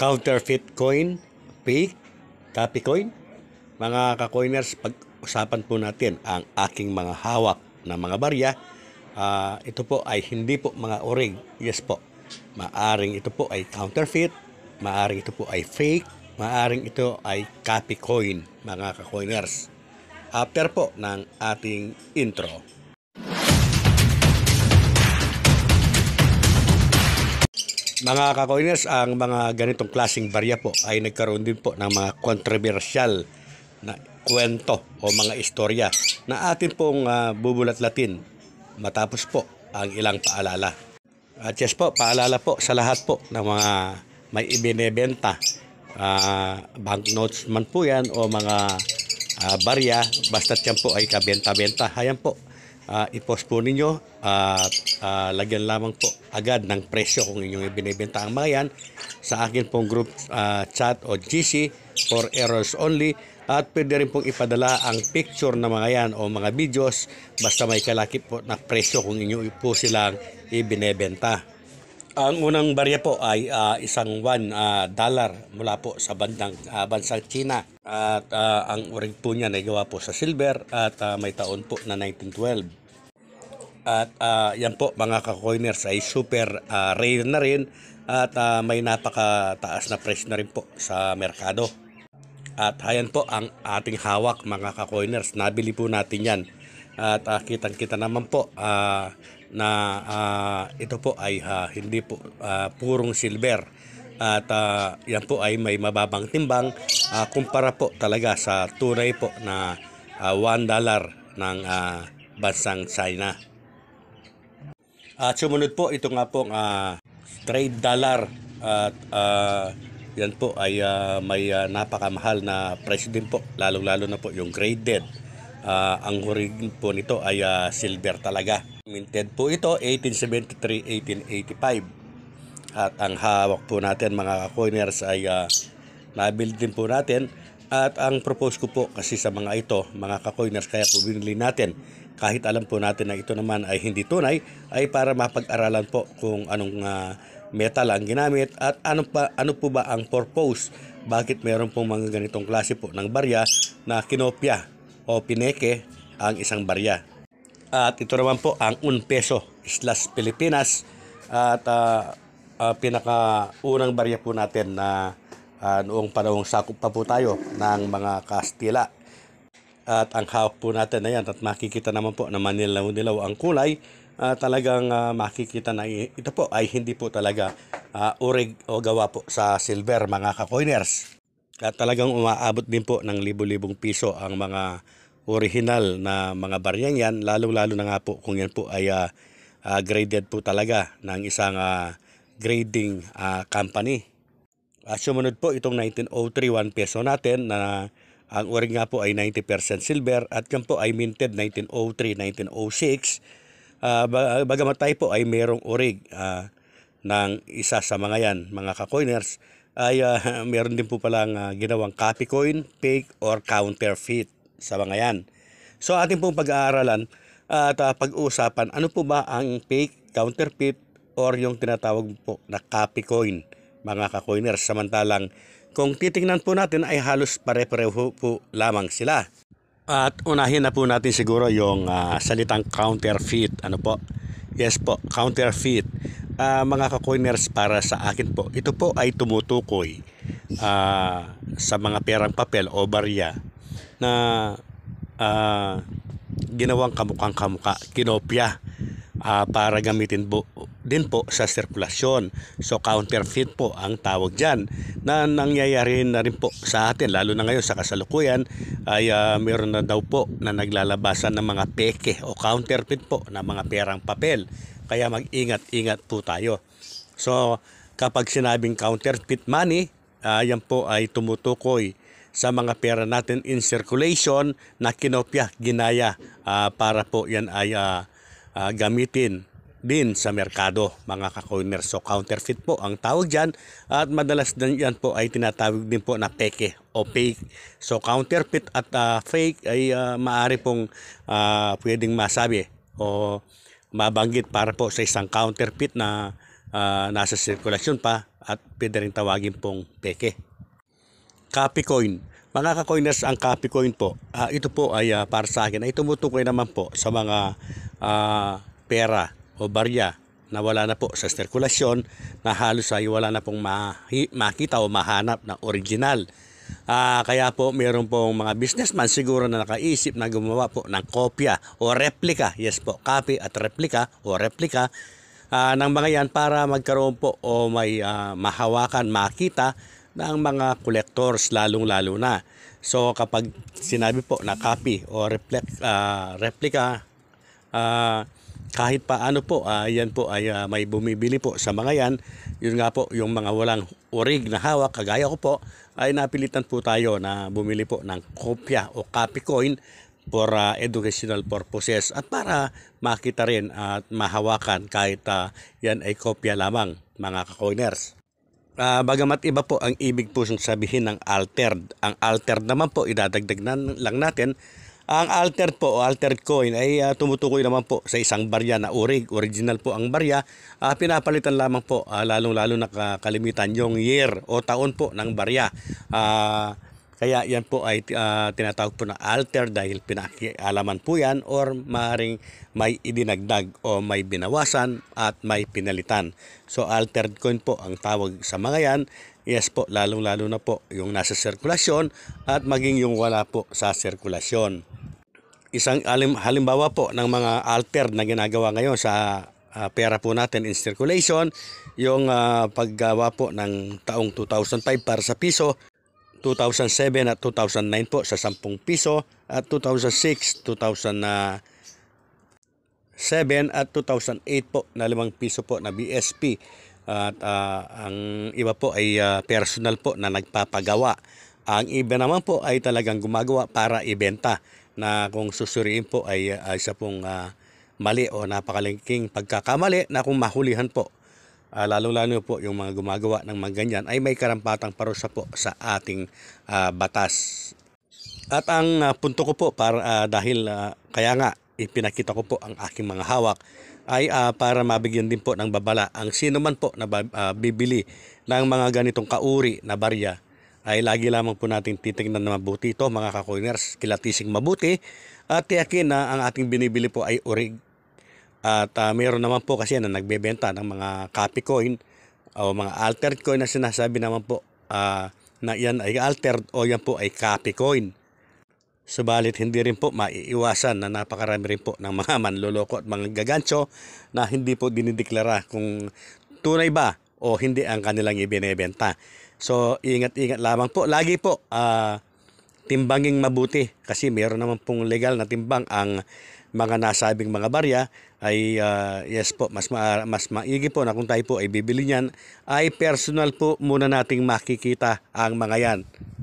counterfeit coin, fake, copy coin. Mga ka-coiners, pag-usapan po natin ang aking mga hawak na mga barya. Uh, ito po ay hindi po mga orig. Yes po. Maaring ito po ay counterfeit, maaring ito po ay fake, maaring ito ay copy coin, mga ka-coiners. After po ng ating intro. Mga kakoiners, ang mga ganitong klasing barya po ay nagkaroon din po ng mga kontrobersyal na kwento o mga istorya na atin pong uh, bubulat-latin matapos po ang ilang paalala. At yes po, paalala po sa lahat po ng mga may ibinebenta. Uh, ah, banknotes man po yan o mga uh, barya, basta't yan po ay kabenta-benta. Hayan po, uh, ipost po ninyo at uh, uh, lagyan lamang po agad ng presyo kung inyong ibinibenta ang mga yan sa akin pong group uh, chat o GC for errors only at pwede rin pong ipadala ang picture ng mga yan o mga videos basta may kalakip po na presyo kung inyo po silang ibinebenta. Ang unang barya po ay uh, isang 1 uh, dollar mula po sa bandang uh, bansang China at uh, ang urig po niya ay gawa po sa silver at uh, may taon po na 1912. At uh, yan po mga kakoiners ay super uh, rare na rin at uh, may napakataas na price na rin po sa merkado. At ayan po ang ating hawak mga kakoiners. Nabili po natin yan. At uh, kitang-kita naman po uh, na uh, ito po ay uh, hindi po uh, purong silver. At uh, yan po ay may mababang timbang uh, kumpara po talaga sa tunay po na uh, $1 ng uh, bansang China. At ah, sumunod po, ito nga pong uh, ah, trade dollar. At uh, yan po ay uh, may uh, napakamahal na presyo din po. Lalo-lalo na po yung graded. Uh, ang hurigin po nito ay uh, silver talaga. Minted po ito 1873-1885. At ang hawak po natin mga coiners ay uh, nabuild din po natin at ang propose ko po kasi sa mga ito, mga kakoiners, kaya po binili natin kahit alam po natin na ito naman ay hindi tunay ay para mapag-aralan po kung anong uh, metal ang ginamit at ano, pa, ano po ba ang purpose bakit meron pong mga ganitong klase po ng barya na kinopya o pineke ang isang barya at ito naman po ang 1 peso slash Pilipinas at uh, uh, pinakaunang barya po natin na uh, noong panahong sakop pa po tayo ng mga Kastila at ang hawak po natin ayan at makikita naman po na manilaw-nilaw ang kulay. Uh, talagang uh, makikita na ito po ay hindi po talaga uh, urig o gawa po sa silver mga kakoiners. At talagang umaabot din po ng libo-libong piso ang mga original na mga baryang yan, lalo-lalo na nga po kung yan po ay uh, uh, graded po talaga ng isang uh, grading uh, company. Uh, sumunod po itong 1903 1 peso natin na uh, ang uring nga po ay 90% silver at yan po ay minted 1903-1906. Uh, bagamat tayo po ay merong urig uh, ah, ng isa sa mga yan, mga kakoiners, ay uh, meron din po palang uh, ginawang copy coin, fake or counterfeit sa mga yan. So atin pong pag-aaralan at uh, pag-uusapan ano po ba ang fake, counterfeit or yung tinatawag po na copy coin mga kakoiners. Samantalang kung titingnan po natin ay halos pare-pareho po lamang sila. At unahin na po natin siguro yung uh, salitang counterfeit. Ano po? Yes po, counterfeit. Uh, ah, mga kakoiners para sa akin po, ito po ay tumutukoy uh, sa mga perang papel o barya na uh, ginawang kamukhang kamukha, kinopya uh, para gamitin bu- din po sa sirkulasyon. So counterfeit po ang tawag dyan na nangyayari na rin po sa atin lalo na ngayon sa kasalukuyan ay uh, meron na daw po na naglalabasan ng mga peke o counterfeit po na mga perang papel. Kaya mag-ingat-ingat po tayo. So kapag sinabing counterfeit money, uh, yan po ay tumutukoy sa mga pera natin in circulation na kinopya, ginaya uh, para po yan ay uh, uh, gamitin din sa merkado mga kakoiner. So counterfeit po ang tawag dyan at madalas din yan po ay tinatawag din po na peke o fake. So counterfeit at uh, fake ay uh, maaari pong uh, pwedeng masabi o mabanggit para po sa isang counterfeit na uh, nasa sirkulasyon pa at pwede rin tawagin pong peke. Copy coin. Mga kakoiners, ang copy coin po, uh, ito po ay uh, para sa akin ay tumutukoy naman po sa mga uh, pera o barya na wala na po sa sirkulasyon na halos ay wala na pong makita o mahanap na original. Uh, kaya po mayroon pong mga businessman siguro na nakaisip na gumawa po ng kopya o replika. Yes po, copy at replika o replika uh, ng mga yan para magkaroon po o may uh, mahawakan, makita ng mga collectors lalong-lalo na. So kapag sinabi po na copy o reflect, uh, replica, uh, kahit pa ano po, uh, yan po ay uh, may bumibili po sa mga yan. Yun nga po, yung mga walang orig na hawak, kagaya ko po, ay napilitan po tayo na bumili po ng kopya o copy coin for uh, educational purposes at para makita rin at mahawakan kahit uh, yan ay kopya lamang mga kakoiners. Uh, bagamat iba po ang ibig po sabihin ng altered. Ang altered naman po idadagdag na lang natin ang altered po, altered coin ay uh, tumutukoy naman po sa isang barya na orig. Original po ang barya. Uh, pinapalitan lamang po, uh, lalong-lalo nakakalimitan yung year o taon po ng barya. Uh, kaya yan po ay uh, tinatawag po na alter dahil pinakialaman po yan or maaaring may idinagdag o may binawasan at may pinalitan. So altered coin po ang tawag sa mga yan. Yes po, lalong-lalo na po yung nasa sirkulasyon at maging yung wala po sa sirkulasyon isang halim, halimbawa po ng mga alter na ginagawa ngayon sa uh, pera po natin in circulation, yung uh, paggawa po ng taong 2005 para sa piso, 2007 at 2009 po sa 10 piso at 2006, 2007 at 2008 po na 5 piso po na BSP. At uh, ang iba po ay uh, personal po na nagpapagawa. Ang iba naman po ay talagang gumagawa para ibenta na kung susuriin po ay, ay isa pong uh, mali o napakalingking pagkakamali na kung mahulihan po uh, lalo-lalo po yung mga gumagawa ng mga ganyan ay may karampatang parusa po sa ating uh, batas. At ang uh, punto ko po para uh, dahil uh, kaya nga ipinakita ko po ang aking mga hawak ay uh, para mabigyan din po ng babala ang sino man po na uh, bibili ng mga ganitong kauri na barya ay lagi lamang po natin titingnan na mabuti ito mga kakoiners, kilatising mabuti at tiyakin na ang ating binibili po ay orig. At uh, ah, mayroon naman po kasi na nagbebenta ng mga copy coin o mga altered coin na sinasabi naman po uh, na yan ay altered o yan po ay copy coin. Subalit hindi rin po maiiwasan na napakarami rin po ng mga manloloko at mga gagancho na hindi po dinideklara kung tunay ba o hindi ang kanilang ibinebenta. So, ingat-ingat lamang po. Lagi po, uh, timbanging mabuti kasi meron naman pong legal na timbang ang mga nasabing mga barya ay uh, yes po, mas, ma mas maigi po na kung tayo po ay bibili niyan ay personal po muna nating makikita ang mga yan.